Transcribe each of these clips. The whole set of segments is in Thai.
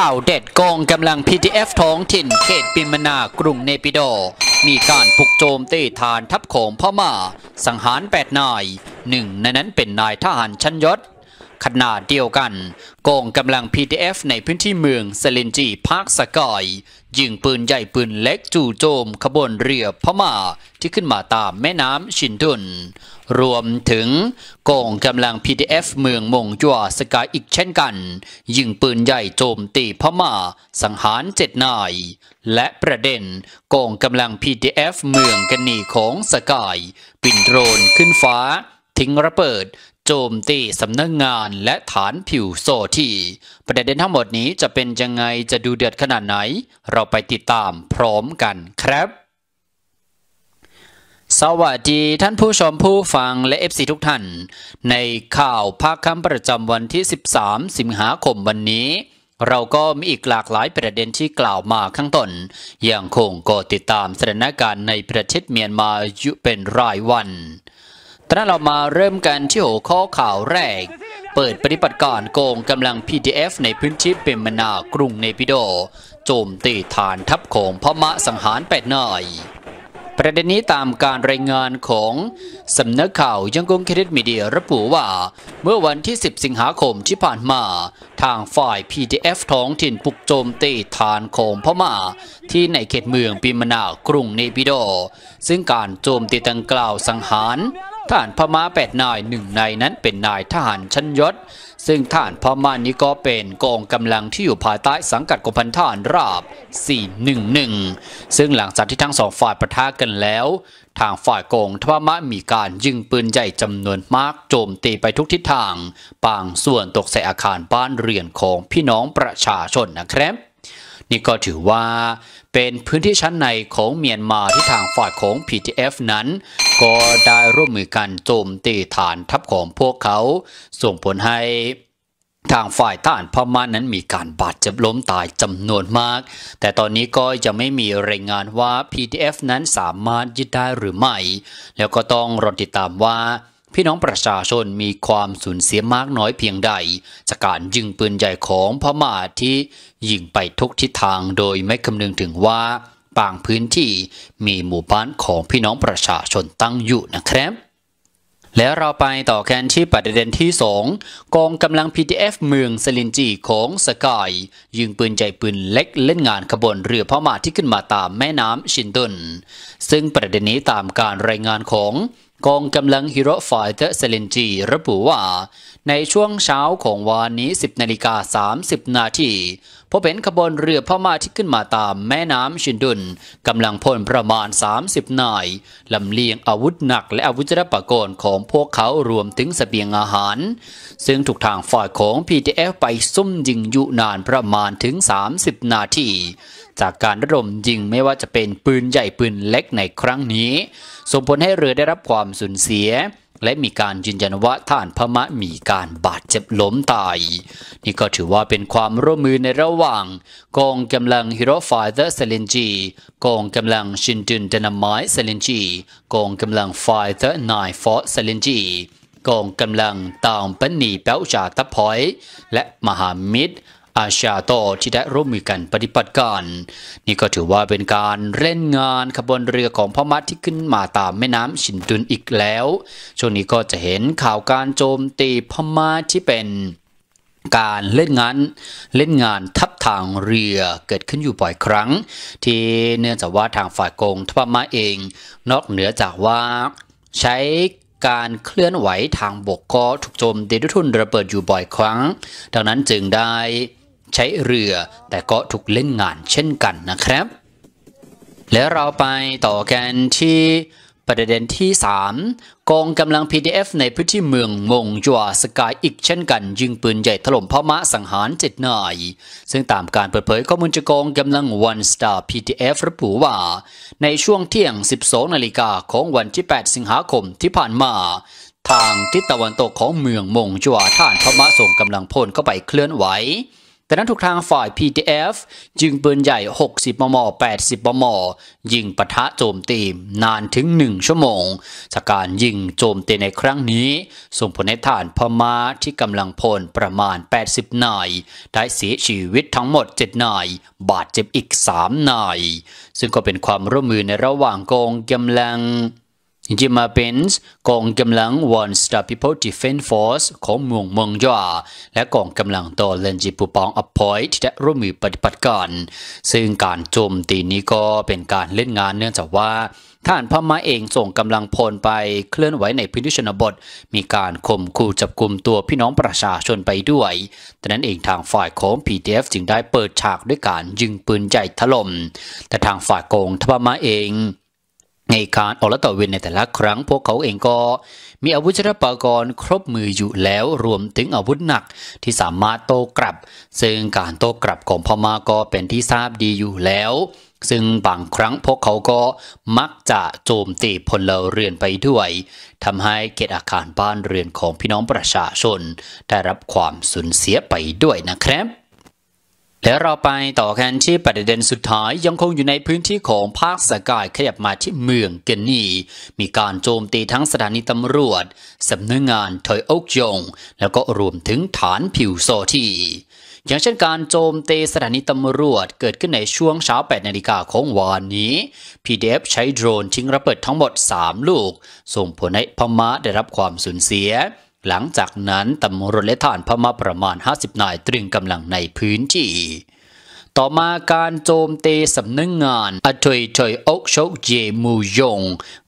ข่าวเด็ดกองกำลัง p t f ท้องถิ่นเขตปิมนากรุงเนปิดอ มีการปลุกโจมตีฐานทัพของพม่าสังหาร8นายหนึ่งในนั้นเป็นนายทหารชั้นยศขนาดเดียวกัน กองกำลัง PDF ในพื้นที่เมืองเซเลนจีพาร์คสกอยยิงปืนใหญ่ปืนเล็กจู่โจมขบวนเรือพม่าที่ขึ้นมาตามแม่น้ำชินทุน รวมถึง กองกำลัง PDF เมืองมงจัวสกายอีกเช่นกัน ยิงปืนใหญ่โจมตีพม่า สังหารเจ็ดนาย และประเด็นกองกำลัง PDF เมืองกันนีของสกายปินโดรนขึ้นฟ้า ทิ้งระเบิดโจมตีสำนักงงานและฐานผิวโซที่ประเด็นทั้งหมดนี้จะเป็นยังไงจะดูเดือดขนาดไหน เราไปติดตามพร้อมกันครับ สวัสดีท่านผู้ชมผู้ฟังและเอฟซีทุกท่าน ในข่าวภาคค่ำประจำวันที่ 13 สิงหาคมวันนี้ เราก็มีอีกหลากหลายประเด็นที่กล่าวมาข้างต้นอย่างคงก็ติดตามสถานการณ์ในประเทศเมียนมาอยู่เป็นรายวันนั้นเรามาเริ่มกันที่หัวข้อข่าวแรก เปิดปฏิบัติการโกงกำลัง PDF ในพื้นที่เปมนากรุงเนปิโด โจมตีฐานทัพของพม่าสังหารแปดนายประเด็นนี้ตามการรายงานของ สำนักข่าวยังกงเครดิตมีเดียระบุว่า เมื่อวันที่ 10 สิงหาคมที่ผ่านมา ทางฝ่าย PDF ท้องถิ่นปลุกโจมตีฐานของพม่าที่ในเขตเมืองปิมนากรุงเนปิโด ซึ่งการโจมตีดังกล่าวสังหารทหารพม่าแปดนายหนึ่งนายนั้นเป็นนายทหารชั้นยศซึ่งทหารพม่านี้ก็เป็นกองกำลังที่อยู่ภายใต้สังกัดกองพันทหารราบ 411 ซึ่งหลังจากที่ทั้งสองฝ่ายประทะกันแล้ว ทางฝ่ายกองทัพม่ามีการยิงปืนใหญ่จำนวนมากโจมตีไปทุกทิศทางบางส่วนตกใส่อาคารบ้านเรือนของพี่น้องประชาชนนะครับนี่ก็ถือว่า เป็นพื้นที่ชั้นในของเมียนมาที่ทางฝ่ายของ PTF นั้น ก็ได้ร่วมมือกันโจมตีฐานทัพของพวกเขา ส่งผลให้ ทางฝ่ายทหารพม่านั้นมีการบาดเจ็บล้มตายจำนวนมาก แต่ตอนนี้ก็ยังไม่มีรายงานว่า PTF นั้นสามารถยึดได้หรือไม่ แล้วก็ต้องรอติดตามว่าพี่น้องประชาชนมีความสูญเสียมากน้อยเพียงใดจากการยิงปืนใหญ่ของพม่าที่ยิงไปทุกทิศทางโดยไม่คำนึงถึงว่าบางพื้นที่มีหมู่บ้านของพี่น้องประชาชนตั้งอยู่นะครับ แล้วเราไปต่อแคนที่ประเด็นที่ 2 กองกำลัง PDF เมืองสลินจีของสกายยิงปืนใจปืนเล็กเล่นงานขบวนเรือพม่าที่ขึ้นมาตามแม่น้ำชินดนซึ่งประเด็นนี้ตามการรายงานของกองกำลังฮิโรฟายเทเซเลนจีระบุว่า ในช่วงเช้าของวันนี้ 10นาฬิกา30 นาทีพบเห็นขบวนเรือพม่าที่ขึ้นมาตามแม่น้ำชินดุนกำลังพลประมาณ 30นายลำเลียงอาวุธหนักและอาวุธระปกรณของพวกเขารวมถึงสเสบียงอาหาร ซึ่งถูกทางฝ่ายของ p t f ไปซุ่มยิงอยู่นานประมาณถึง 30 นาทีจากการระดมยิงไม่ว่าจะเป็นปืนใหญ่ปืนเล็กในครั้งนี้ ส่งผลให้เรือได้รับความสูญเสียและมีการยืนยันว่าท่านพม่ามีการบาดเจ็บล้มตาย นี่ก็ถือว่าเป็นความร่วมมือในระหว่าง กองกำลังฮิโรฟายเดอร์เซเลนจีกองกำลังชินจุนเดนามายเซเลนจีกองกำลังไฟเดอร์นายฟอร์เซเลนจีกองกำลังตามปันนีเป้าจากตะพอยและมหามิตรอาชาโตที่ได้ร่วมมือกันปฏิบัติการ นี่ก็ถือว่าเป็นการเล่นงานขบวนเรือของพม่าที่ขึ้นมาตามแม่น้ำชินตุนอีกแล้วช่วงนี้ก็จะเห็นข่าวการโจมตีพม่าที่เป็นการเล่นงาน เล่นงานทับทางเรือเกิดขึ้นอยู่บ่อยครั้ง ที่เนื่องจากว่าทางฝ่ายกงทพมาเอง นอกเหนือจากว่า ใช้การเคลื่อนไหวทางบกก็ถูกโจมตีด้วยทุนระเบิดอยู่บ่อยครั้งดังนั้นจึงได้ใช้เรือแต่ก็ถูกเล่นงานเช่นกันนะครับ แล้วเราไปต่อกันที่ประเด็นที่ 3 กองกำลัง PDF ในพื้นที่เมืองมงจัวสกายอีกเช่นกันยิงปืนใหญ่ถล่มพม่าสังหารเจ็ดนาย ซึ่งตามการเปิดเผยข้อมูลจากกองกำลัง One Star PDF ระบุว่า ในช่วงเที่ยง 12นาฬิกาของวันที่ 8 สิงหาคมที่ผ่านมา ทางทิศตะวันตกของเมืองมง จัวท่านพม่าส่งกำลังพลเข้าไปเคลื่อนไหวแต่นั้นทุกทางฝ่าย PTF ยิงปืนใหญ่ 60 มม 80 มม ยิงปะทะโจมตีนานถึง 1 ชั่วโมง จากการยิงโจมตีในครั้งนี้ ส่งผลให้ฐานพม่าที่กำลังพลประมาณ 80 นายได้เสียชีวิตทั้งหมด 7 นายบาดเจ็บอีก 3 นาย ซึ่งก็เป็นความร่วมมือในระหว่างกองกำลัง j i มาเป็นกองกำลัง One Star People Defense Force ของเมืองเมืองยาและกองกำลังต่อเลนจิปูปองอพอยที่ได้ร่วมมือปฏิบัติการ ซึ่งการโจมตีนี้ก็เป็นการเล่นงานเนื่องจากว่าทหารพม่าเองส่งกำลังพลไปเคลื่อนไหวในพื้นที่ชนบท มีการข่มขู่จับกลุ่มตัวพี่น้องประชาชนไปด้วย แต่นั้นเองทางฝ่ายของ PDF จึงได้เปิดฉากด้วยการยิงปืนใหญ่ถล่มแต่ทางฝ่ายกองทัพม่าเองในการออกละตะเวรในแต่ละครั้ง พวกเขาเองก็ มีอาวุธยุทปกรณ์ครบมืออยู่แล้วรวมถึงอาวุธหนักที่สามารถโต้กลับ ซึ่งการโต้กลับของพม่าก็เป็นที่ทราบดีอยู่แล้ว ซึ่งบางครั้งพวกเขาก็มักจะโจมตีพลเรือนไปด้วยทำให้เกตอาคารบ้านเรือนของพี่น้องประชาชนได้รับความสูญเสียไปด้วยนะครับและเราไปต่อกันที่ประเด็นสุดท้ายยังคงอยู่ในพื้นที่ของภาคสกายขยับมาที่เมืองเกนีมีการโจมตีทั้งสถานีตำรวจสำนักงงานเทยอกยง แล้วก็รวมถึงฐานผิวโซทีอย่างเช่นการโจมตีสถานีตำรวจเกิดขึ้นในช่วงเช้า8นาฬิกาของวานนี้ PDF ใช้โดรนทิ้งระเบิดทั้งหมด 3 ลูก ส่งผลให้พม่าได้รับความสูญเสียหลังจากนั้นตำรวจและทหารพม่าประมาณ 50นายตรึงกำลังในพื้นที่ ต่อมาการโจมตีสำนักงงานอทอยทอยอกโชกเยมูยง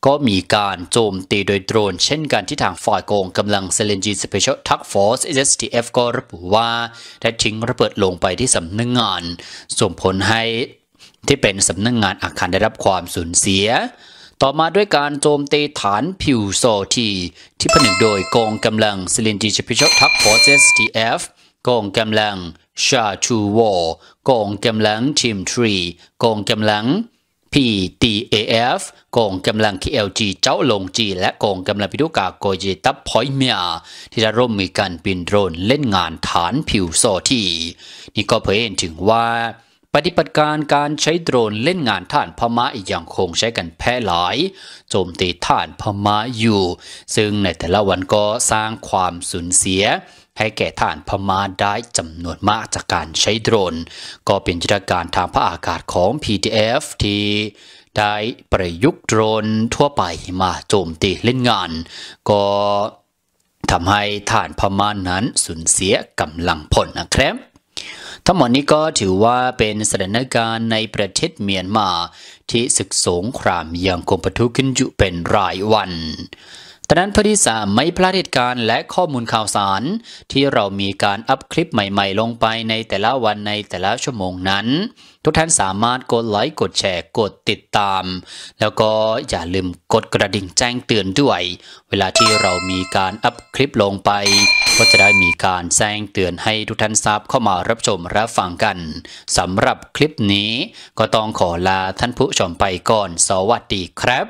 ก็มีการโจมตีโดยโดรน เช่นกันที่ทางฝ่ายกองกำลังเซเลนจีสเปเชียลทักฟอร์สีเอฟก็ระบุว่าได้ทิ้งระเบิดลงไปที่สำนักงงาน ส่งผลให้ที่เป็นสำนักงงานอาคารได้รับความสูญเสียต่อมาด้วยการโจมตีฐานผิวโซที ที่ผนึกโดยกองกำลังซิลินดีชพิชทัพโพ์เจสทีเอฟกองกำลังชาชูวอลกองกำลังทีมทรีกองกำลัง PTAF กองกำลัง KLG เจ้าลงจี และกองกำลังพิทุกาโกยตับพอยเมียที่จะร่วมมือกันบินโดรนเล่นงานฐานผิวโซที นี่ก็เผยเห็นถึงว่าปฏิบัติการการใช้โดรนเล่นงานท่านพม่าอีกอย่างคงใช้กันแพร่หลาย โจมตีท่านพม่าอยู่ ซึ่งในแต่ละวันก็สร้างความสูญเสีย ให้แก่ท่านพม่าได้จำนวนมากจากการใช้โดรน ก็เป็นจิตการทางภระอากาศของ PDF ที่ได้ประยุกต์โดรนทั่วไปมาโจมตีเล่นงาน ก็ทำให้ฐานพม่านั้นสูญเสียกำลังพลนะครับทั้งหมดนี้ก็ถือว่าเป็นสถานการณ์ในประเทศเมียนมาที่ศึกสงครามยังคงปะทุขึ้นอยู่เป็นรายวันทนั้นเพื่อที่จะไม่พลาดเหตุการณ์และข้อมูลข่าวสาร ที่เรามีการอัพคลิปใหม่ๆลงไปในแต่ละวันในแต่ละชั่วโมงนั้น ทุกท่านสามารถกดไลค์กดแชร์กดติดตาม แล้วก็อย่าลืมกดกระดิ่งแจ้งเตือนด้วย เวลาที่เรามีการอัพคลิปลงไป ก็จะได้มีการแจ้งเตือนให้ทุกท่านทราบเข้ามารับชมรับฟังกันสำหรับคลิปนี้ ก็ต้องขอลาท่านผู้ชมไปก่อน สวัสดีครับ